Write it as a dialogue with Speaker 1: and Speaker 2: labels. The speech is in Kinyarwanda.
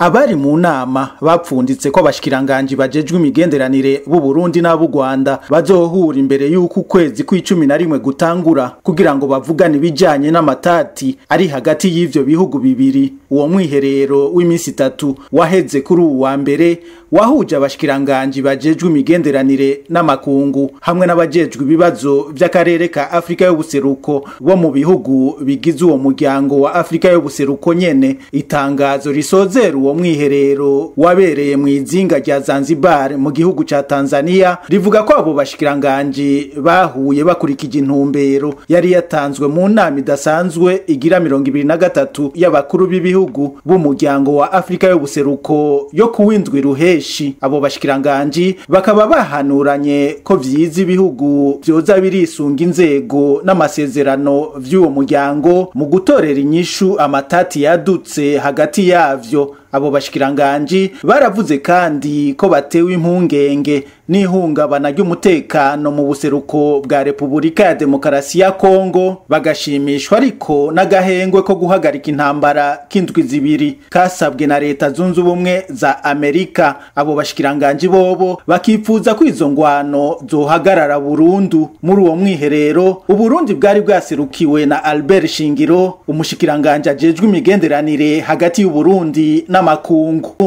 Speaker 1: abari mu nama bapfunditse ko abashikiranganji bajejwe imigenderanire b'u Burundi n'ab'u Rwanda bazohura imbere y'uko ukwezi kw'icumi na rimwe gutangura kugira ngo bavugane ibijyanye n'amatati ari hagati y’ibyo bihugu bibiri uwo mwiherero w'iminsi itatu waheze kuri uwu wa mbere wahuje abashikiranganji bajejwe imigenderanire n'amakungu hamwe n'abajejwe ibibazo by'akarere ka Afrika y'ubuseruko bo mu bihugu bigize uwo muryango wa Afrika y'ubuseruko nyene itangazo risozera uwo mwiherero wabereye mu izinga rya Zanzibar mu gihugu cya Tanzania rivuga ko abo bashikiranganji bahuye bakurikije intumbero yari yatanzwe mu nama idasanzwe igira mirongo ibiri na gatatu y'abakuru b'ibihugu b'umuryango wa Afrika y'ubuseruko yo kuwindwi ruheshi abo bashikiranganje bakaba bahanuranye ko vyiza ibihugu byoza birisunga inzego n'amasezerano vy'uwo muryango mu gutorera inyishu amatati yadutse hagati yavyo abo bashikiranganji baravuze kandi ko batewe impungenge n'ihungabana ry'umutekano mu buseruko bwa Repubulika ya Demokarasi ya Kongo bagashimishwa ariko n'agahengwe ko guhagarika intambara k'indwi zibiri kasabwe na Leta Zunze Ubumwe za Amerika abo bashikiranganji bobo bakifuza ko izo ngwano zohagarara burundu muri uwo mwiherero uburundi bwari bwaserukiwe na Albert Shingiro umushikiranganje ajejwe imigenderanire hagati y'uburundi na n'amakungu